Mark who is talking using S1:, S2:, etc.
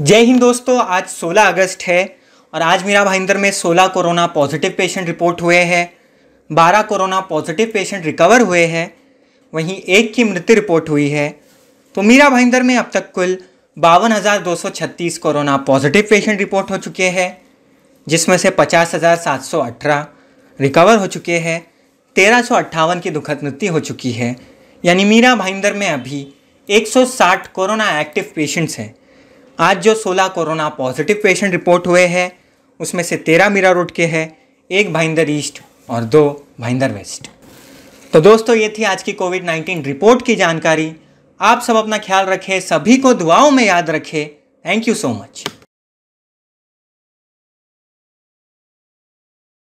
S1: जय हिंद दोस्तों आज 16 अगस्त है और आज मीरा भाईंदर में 16 कोरोना पॉजिटिव पेशेंट रिपोर्ट हुए हैं 12 कोरोना पॉजिटिव पेशेंट रिकवर हुए हैं वहीं एक की मृत्यु रिपोर्ट हुई है तो मीरा भाईंदर में अब तक कुल बावन कोरोना पॉजिटिव पेशेंट रिपोर्ट हो चुके हैं जिसमें से पचास रिकवर हो चुके हैं तेरह की दुखद मृत्यु हो चुकी है यानी मीरा भाईंदर में अभी 160 कोरोना एक्टिव पेशेंट्स हैं आज जो 16 कोरोना पॉजिटिव पेशेंट रिपोर्ट हुए हैं उसमें से 13 मीरा रोड के हैं एक भाइंदर ईस्ट और दो भाइंदर वेस्ट तो दोस्तों ये थी आज की कोविड 19 रिपोर्ट की जानकारी आप सब अपना ख्याल रखें सभी को दुआओं में याद रखें
S2: थैंक यू सो मच